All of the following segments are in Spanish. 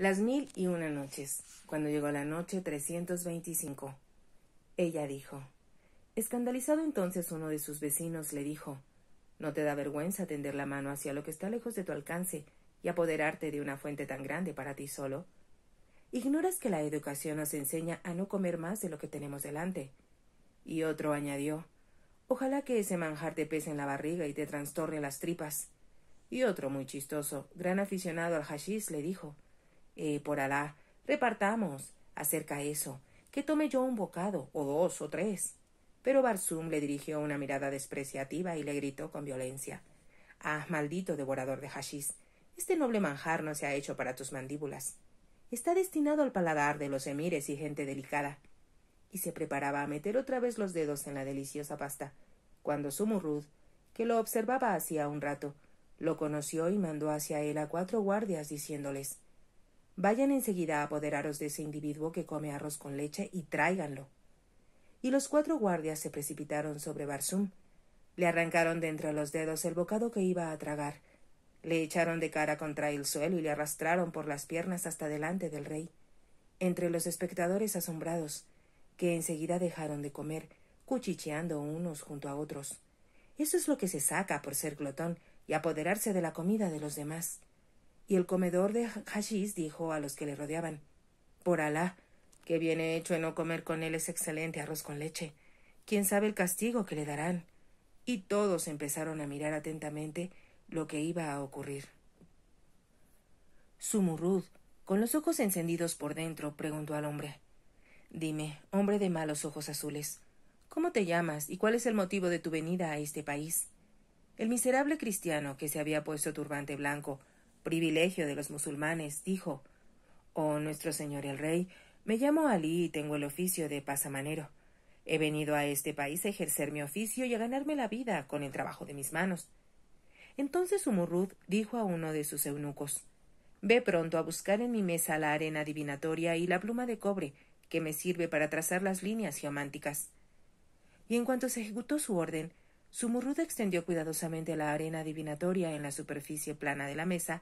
Las mil y una noches. Cuando llegó la noche 325. Ella dijo. Escandalizado entonces uno de sus vecinos le dijo ¿No te da vergüenza tender la mano hacia lo que está lejos de tu alcance y apoderarte de una fuente tan grande para ti solo? Ignoras que la educación nos enseña a no comer más de lo que tenemos delante. Y otro añadió Ojalá que ese manjar te pese en la barriga y te trastorne las tripas. Y otro muy chistoso, gran aficionado al hashish, le dijo eh, por Alá, repartamos acerca eso, que tome yo un bocado, o dos, o tres. Pero Barzum le dirigió una mirada despreciativa y le gritó con violencia. Ah, maldito devorador de hashish, este noble manjar no se ha hecho para tus mandíbulas. Está destinado al paladar de los emires y gente delicada. Y se preparaba a meter otra vez los dedos en la deliciosa pasta, cuando Sumurrud, que lo observaba hacía un rato, lo conoció y mandó hacia él a cuatro guardias diciéndoles Vayan enseguida a apoderaros de ese individuo que come arroz con leche y tráiganlo. Y los cuatro guardias se precipitaron sobre Barsum. Le arrancaron de entre los dedos el bocado que iba a tragar. Le echaron de cara contra el suelo y le arrastraron por las piernas hasta delante del rey. Entre los espectadores asombrados, que enseguida dejaron de comer, cuchicheando unos junto a otros. Eso es lo que se saca por ser glotón y apoderarse de la comida de los demás y el comedor de hashish dijo a los que le rodeaban Por Alá, que viene hecho en no comer con él ese excelente arroz con leche. Quién sabe el castigo que le darán. Y todos empezaron a mirar atentamente lo que iba a ocurrir. Sumurrud, con los ojos encendidos por dentro, preguntó al hombre Dime, hombre de malos ojos azules, ¿cómo te llamas y cuál es el motivo de tu venida a este país? El miserable cristiano que se había puesto turbante blanco privilegio de los musulmanes, dijo Oh nuestro señor el rey, me llamo Ali y tengo el oficio de pasamanero. He venido a este país a ejercer mi oficio y a ganarme la vida con el trabajo de mis manos. Entonces Umurrud dijo a uno de sus eunucos Ve pronto a buscar en mi mesa la arena adivinatoria y la pluma de cobre, que me sirve para trazar las líneas geománticas. Y en cuanto se ejecutó su orden, su extendió cuidadosamente la arena adivinatoria en la superficie plana de la mesa,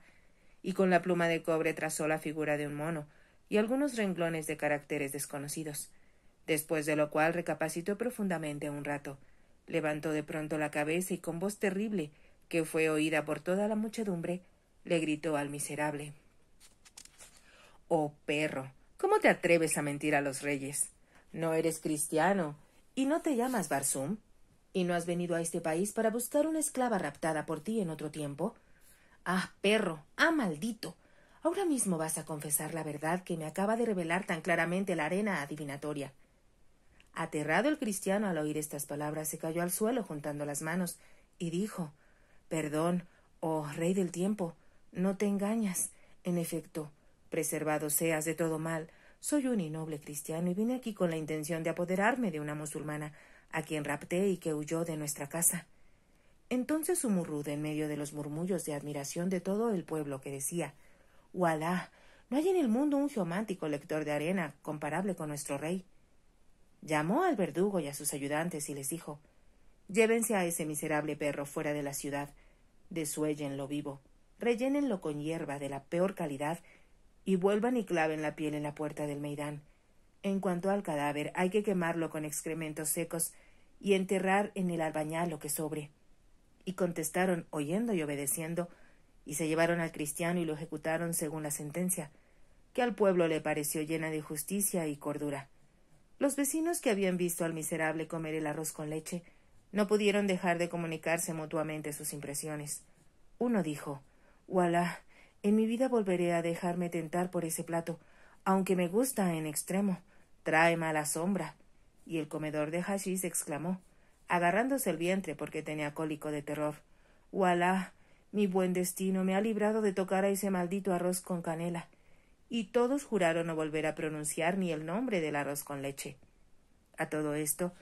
y con la pluma de cobre trazó la figura de un mono y algunos renglones de caracteres desconocidos, después de lo cual recapacitó profundamente un rato, levantó de pronto la cabeza y con voz terrible, que fue oída por toda la muchedumbre, le gritó al miserable Oh perro, ¿cómo te atreves a mentir a los reyes? No eres cristiano, y no te llamas Barsum. ¿Y no has venido a este país para buscar una esclava raptada por ti en otro tiempo? Ah, perro. Ah, maldito. Ahora mismo vas a confesar la verdad que me acaba de revelar tan claramente la arena adivinatoria. Aterrado el cristiano al oír estas palabras se cayó al suelo juntando las manos y dijo Perdón, oh rey del tiempo, no te engañas. En efecto, preservado seas de todo mal. Soy un innoble cristiano y vine aquí con la intención de apoderarme de una musulmana, a quien rapté y que huyó de nuestra casa. Entonces Sumurrud, en medio de los murmullos de admiración de todo el pueblo, que decía Walá, no hay en el mundo un geomántico lector de arena comparable con nuestro rey. Llamó al verdugo y a sus ayudantes y les dijo Llévense a ese miserable perro fuera de la ciudad, desuéllenlo vivo, rellénenlo con hierba de la peor calidad, y vuelvan y claven la piel en la puerta del Meidán. En cuanto al cadáver, hay que quemarlo con excrementos secos y enterrar en el albañal lo que sobre. Y contestaron, oyendo y obedeciendo, y se llevaron al cristiano y lo ejecutaron según la sentencia, que al pueblo le pareció llena de justicia y cordura. Los vecinos que habían visto al miserable comer el arroz con leche no pudieron dejar de comunicarse mutuamente sus impresiones. Uno dijo, Wallah, en mi vida volveré a dejarme tentar por ese plato, aunque me gusta en extremo, trae mala sombra. Y el comedor de hashish exclamó, agarrándose el vientre porque tenía cólico de terror. Walá, mi buen destino me ha librado de tocar a ese maldito arroz con canela. Y todos juraron no volver a pronunciar ni el nombre del arroz con leche. A todo esto,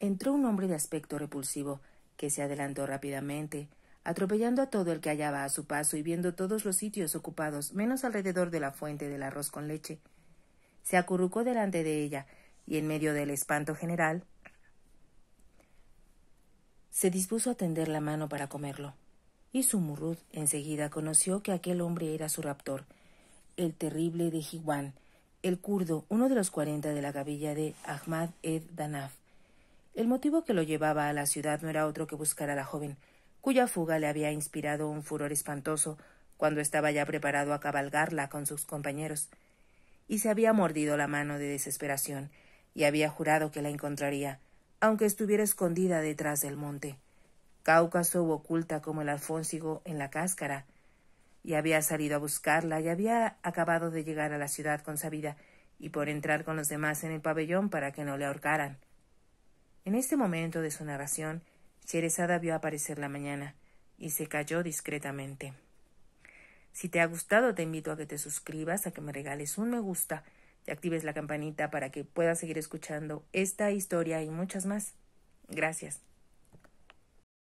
entró un hombre de aspecto repulsivo, que se adelantó rápidamente, atropellando a todo el que hallaba a su paso y viendo todos los sitios ocupados, menos alrededor de la fuente del arroz con leche. Se acurrucó delante de ella, y en medio del espanto general, se dispuso a tender la mano para comerlo. Y su murrut enseguida conoció que aquel hombre era su raptor, el terrible de Jiwan, el kurdo, uno de los cuarenta de la gavilla de Ahmad Ed Danaf. El motivo que lo llevaba a la ciudad no era otro que buscar a la joven, cuya fuga le había inspirado un furor espantoso cuando estaba ya preparado a cabalgarla con sus compañeros, y se había mordido la mano de desesperación, y había jurado que la encontraría, aunque estuviera escondida detrás del monte. Cáucaso oculta como el alfónsigo en la cáscara, y había salido a buscarla y había acabado de llegar a la ciudad con Sabida y por entrar con los demás en el pabellón para que no le ahorcaran. En este momento de su narración, Cheresada vio aparecer la mañana y se calló discretamente. Si te ha gustado, te invito a que te suscribas, a que me regales un me gusta y actives la campanita para que puedas seguir escuchando esta historia y muchas más. Gracias.